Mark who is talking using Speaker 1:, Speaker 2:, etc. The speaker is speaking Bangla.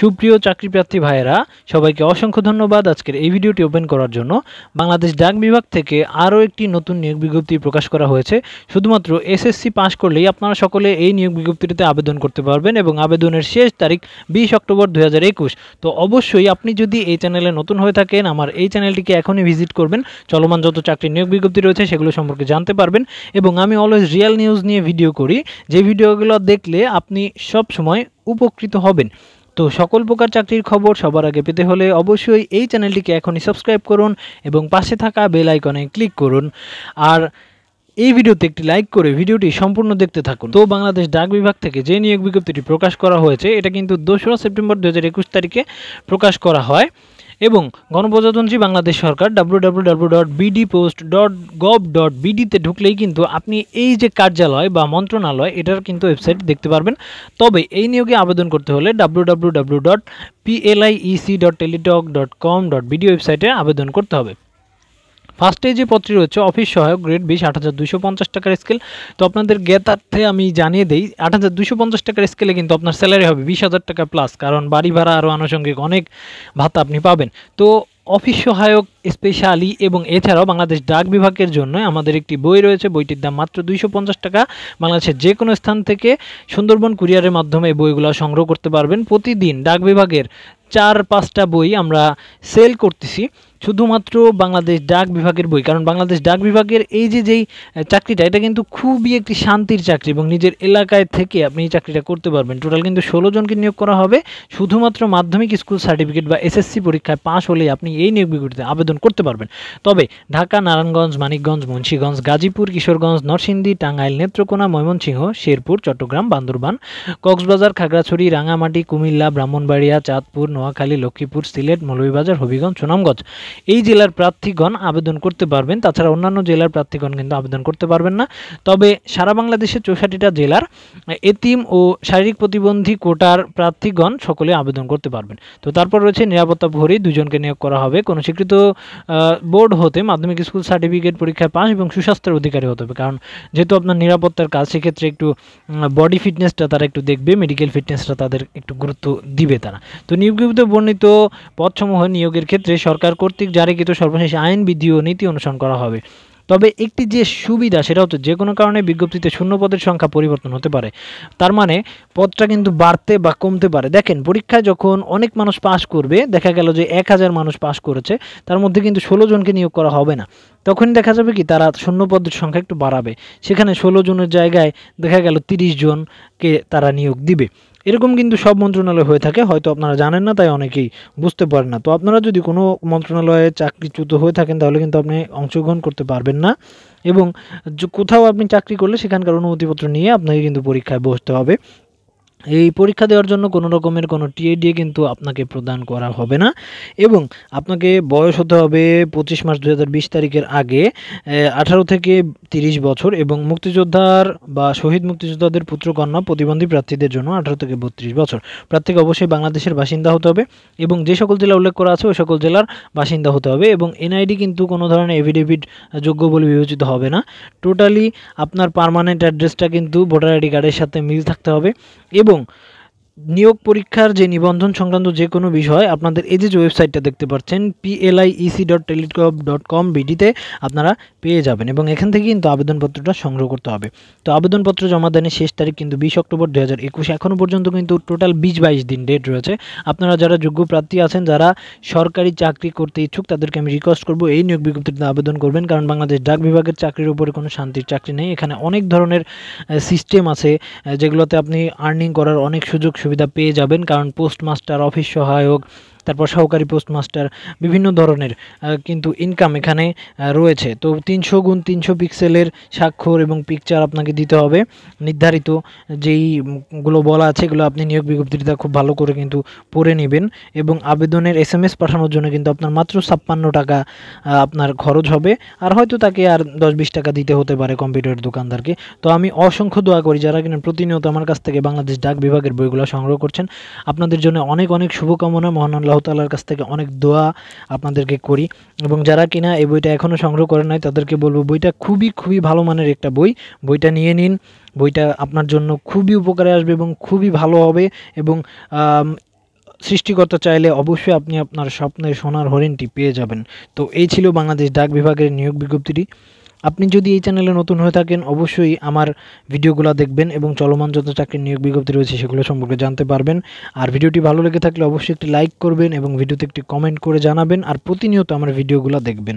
Speaker 1: সুপ্রিয় চাকরিপ্রার্থী ভাইয়েরা সবাইকে অসংখ্য ধন্যবাদ আজকের এই ভিডিওটি ওপেন করার জন্য বাংলাদেশ ডাক বিভাগ থেকে আরও একটি নতুন নিয়োগ বিজ্ঞপ্তি প্রকাশ করা হয়েছে শুধুমাত্র এসএসসি পাস করলেই আপনারা সকলে এই নিয়োগ বিজ্ঞপ্তিটিতে আবেদন করতে পারবেন এবং আবেদনের শেষ তারিখ বিশ অক্টোবর দু তো অবশ্যই আপনি যদি এই চ্যানেলে নতুন হয়ে থাকেন আমার এই চ্যানেলটিকে এখনই ভিজিট করবেন চলমান যত চাকরি নিয়োগ বিজ্ঞপ্তি রয়েছে সেগুলো সম্পর্কে জানতে পারবেন এবং আমি অলওয়েজ রিয়েল নিউজ নিয়ে ভিডিও করি যে ভিডিওগুলো দেখলে আপনি সব সময় উপকৃত হবেন তো সকল প্রকার চাকরির খবর সবার আগে পেতে হলে অবশ্যই এই চ্যানেলটিকে এখনই সাবস্ক্রাইব করুন এবং পাশে থাকা বেল আইকনে ক্লিক করুন আর এই ভিডিওতে একটি লাইক করে ভিডিওটি সম্পূর্ণ দেখতে থাকুন তো বাংলাদেশ ডাক বিভাগ থেকে যে নিয়োগ বিজ্ঞপ্তিটি প্রকাশ করা হয়েছে এটা কিন্তু দোসরা সেপ্টেম্বর দু তারিখে প্রকাশ করা হয় এবং গণপ্রজাতন্ত্রী বাংলাদেশ সরকার W W W dot BD post dot gov dot বিডিতে ঢুকলেই কিন্তু আপনি এই যে কার্যালয় বা মন্ত্রণালয় এটার কিন্তু ওয়েবসাইট দেখতে পারবেন তবে এই নিয়োগে আবেদন করতে হলে W W W dot PLIIC dot teletalk dot com dot BD ওয়েবসাইটে আবেদন করতে হবে ফার্স্টে যে পত্রটি রয়েছে অফিস সহায়ক গ্রেড বিশ আট হাজার দুশো পঞ্চাশ টাকার স্কেল তো আপনাদের জ্ঞাতার্থে আমি জানিয়ে দিই আট হাজার দুশো পঞ্চাশ টাকার স্কেলে কিন্তু আপনার স্যালারি হবে বিশ হাজার টাকা প্লাস কারণ বাড়ি ভাড়া আরও আনুষঙ্গিক অনেক ভাতা আপনি পাবেন তো অফিস সহায়ক স্পেশালি এবং এছাড়াও বাংলাদেশ ডাক বিভাগের জন্য আমাদের একটি বই রয়েছে বইটির দাম মাত্র দুইশো টাকা বাংলাদেশের যে কোনো স্থান থেকে সুন্দরবন কুরিয়ারের মাধ্যমে বইগুলো সংগ্রহ করতে পারবেন প্রতিদিন ডাক বিভাগের চার পাঁচটা বই আমরা সেল করতেছি শুধুমাত্র বাংলাদেশ ডাক বিভাগের বই কারণ বাংলাদেশ ডাক বিভাগের এই যে যেই চাকরিটা এটা কিন্তু খুবই একটি শান্তির চাকরি এবং নিজের এলাকায় থেকে আপনি এই চাকরিটা করতে পারবেন টোটাল কিন্তু ষোলো জনকে নিয়োগ করা হবে শুধুমাত্র মাধ্যমিক স্কুল সার্টিফিকেট বা এসএসসি পরীক্ষায় পাশ হলে আপনি এই নিয়োগ বিজ্ঞপ্তিতে আবেদন করতে পারবেন তবে ঢাকা নারায়ণগঞ্জ মানিকগঞ্জ মুন্সীগঞ্জ গাজীপুর কিশোরগঞ্জ নরসিংদী টাঙ্গাইল নেত্রকোনা ময়মনসিংহ শেরপুর চট্টগ্রাম বান্দরবান কক্সবাজার খাগড়াছড়ি রাঙামাটি কুমিল্লা ব্রাহ্মণবাড়িয়া চাঁদপুর নোয়াখালী লক্ষ্মীপুর সিলেট মৌলভীবাজার হবিগঞ্জ সুনামগঞ্জ এই জেলার প্রার্থীগণ আবেদন করতে পারবেন তাছাড়া অন্যান্য জেলার প্রার্থীগণ কিন্তু আবেদন করতে পারবেন না তবে সারা বাংলাদেশের চৌষাটিটা জেলার এতিম ও শারীরিক প্রতিবন্ধী কোটার প্রার্থীগণ সকলে আবেদন করতে পারবেন তো তারপর রয়েছে নিরাপত্তা প্রহরী দুজনকে নিয়োগ করা হবে কোনো স্বীকৃত বোর্ড হতে মাধ্যমিক স্কুল সার্টিফিকেট পরীক্ষায় পাস এবং সুস্বাস্থ্যের অধিকারী হতে হবে কারণ যেহেতু আপনার নিরাপত্তার কাজ সেক্ষেত্রে একটু বডি ফিটনেসটা তারা একটু দেখবে মেডিকেল ফিটনেসটা তাদের একটু গুরুত্ব দিবে তারা তো নিয়োগ বর্ণিত পদসমূহ নিয়োগের ক্ষেত্রে সরকার কর্তৃক কর্তৃক জারিকৃত সর্বশেষ আইন বিধি ও নীতি অনুসরণ করা হবে তবে একটি যে সুবিধা সেটা হচ্ছে যে কোনো কারণে বিজ্ঞপ্তিতে শূন্য পদের সংখ্যা পরিবর্তন হতে পারে তার মানে পদটা কিন্তু বাড়তে বা কমতে পারে দেখেন পরীক্ষায় যখন অনেক মানুষ পাশ করবে দেখা গেল যে এক হাজার মানুষ পাশ করেছে তার মধ্যে কিন্তু ষোলো জনকে নিয়োগ করা হবে না তখনই দেখা যাবে কি তারা শূন্য পদের সংখ্যা একটু বাড়াবে সেখানে ষোলো জনের জায়গায় দেখা গেল তিরিশ জনকে তারা নিয়োগ দিবে এরকম কিন্তু সব মন্ত্রণালয় হয়ে থাকে হয়তো আপনারা জানেন না তাই অনেকেই বুঝতে পারেন না তো আপনারা যদি কোনো মন্ত্রণালয়ে চাকরিচ্যুত হয়ে থাকেন তাহলে কিন্তু আপনি অংশগ্রহণ করতে পারবেন না এবং কোথাও আপনি চাকরি করলে সেখানকার অনুমতিপত্র নিয়ে আপনাকে কিন্তু পরীক্ষায় বসতে হবে এই পরীক্ষা দেওয়ার জন্য কোনো রকমের কোনো টিএডিএ কিন্তু আপনাকে প্রদান করা হবে না এবং আপনাকে বয়স হতে হবে পঁচিশ মার্চ দু তারিখের আগে আঠারো থেকে ৩০ বছর এবং মুক্তিযোদ্ধার বা শহীদ মুক্তিযোদ্ধাদের পুত্রকন্যা প্রতিবন্ধী প্রার্থীদের জন্য আঠারো থেকে বত্রিশ বছর প্রার্থীকে অবশ্যই বাংলাদেশের বাসিন্দা হতে হবে এবং যে সকল জেলা উল্লেখ করা আছে ওই সকল জেলার বাসিন্দা হতে হবে এবং এনআইডি কিন্তু কোনো ধরনের এভিডেভিট যোগ্য বলে বিবেচিত হবে না টোটালি আপনার পারমানেন্ট অ্যাড্রেসটা কিন্তু ভোটার আইডি কার্ডের সাথে মিল থাকতে হবে এবং নিয়োগ পরীক্ষার যে নিবন্ধন সংক্রান্ত যে কোনো বিষয় আপনাদের এই যে ওয়েবসাইটটা দেখতে পাচ্ছেন পিএলআইইসি ডট টেলিকপ ডট কম বিডিতে আপনারা পেয়ে যাবেন এবং এখান থেকে কিন্তু আবেদনপত্রটা সংগ্রহ করতে হবে তো আবেদনপত্র জমা দেনের শেষ তারিখ কিন্তু বিশ অক্টোবর দু হাজার একুশ এখনও পর্যন্ত কিন্তু টোটাল বিশ বাইশ দিন ডেট রয়েছে আপনারা যারা যোগ্য প্রার্থী আছেন যারা সরকারি চাকরি করতে ইচ্ছুক তাদেরকে আমি রিকোয়েস্ট করবো এই নিয়োগ বিজ্ঞপ্তিতে আবেদন করবেন কারণ বাংলাদেশ ডাক বিভাগের চাকরির উপরে কোনো শান্তির চাকরি নেই এখানে অনেক ধরনের সিস্টেম আছে যেগুলোতে আপনি আর্নিং করার অনেক সুযোগ সুবিধা পেয়ে যাবেন কারণ পোস্টমাস্টার অফিস সহায়ক তারপর সহকারী পোস্টমাস্টার বিভিন্ন ধরনের কিন্তু ইনকাম এখানে রয়েছে তো তিনশো গুণ তিনশো পিক্সেলের স্বাক্ষর এবং পিকচার আপনাকে দিতে হবে নির্ধারিত যেইগুলো বলা আছে এগুলো আপনি নিয়োগ বিজ্ঞপ্তিটা খুব ভালো করে কিন্তু পড়ে নেবেন এবং আবেদনের এস এম এস পাঠানোর জন্য কিন্তু আপনার মাত্র ছাপ্পান্ন টাকা আপনার খরচ হবে আর হয়তো তাকে আর দশ বিশ টাকা দিতে হতে পারে কম্পিউটার দোকানদারকে তো আমি অসংখ্য দোয়া করি যারা কিনা প্রতিনিয়ত আমার কাছ থেকে বাংলাদেশ ডাক বিভাগের বইগুলো সংগ্রহ করছেন আপনাদের জন্য অনেক অনেক শুভকামনা মহান আল্লাহ তালার কাছ থেকে অনেক দোয়া আপনাদেরকে করি এবং যারা কিনা এই বইটা এখনও সংগ্রহ করে নাই তাদেরকে বলবো বইটা খুবই খুবই ভালো মানের একটা বই বইটা নিয়ে নিন বইটা আপনার জন্য খুবই উপকারে আসবে এবং খুবই ভালো হবে এবং সৃষ্টিকর্তা চাইলে অবশ্যই আপনি আপনার স্বপ্নের সোনার হরিণটি পেয়ে যাবেন তো এই ছিল বাংলাদেশ ডাক বিভাগের নিয়োগ বিজ্ঞপ্তিটি আপনি যদি এই চ্যানেলে নতুন হয়ে থাকেন অবশ্যই আমার ভিডিওগুলো দেখবেন এবং চলমান যত চাকরির নিয়োগ বিজ্ঞপ্তি রয়েছে সেগুলো সম্পর্কে জানতে পারবেন আর ভিডিওটি ভালো লেগে থাকলে অবশ্যই একটি লাইক করবেন এবং ভিডিওতে একটি কমেন্ট করে জানাবেন আর প্রতিনিয়ত আমার ভিডিওগুলো দেখবেন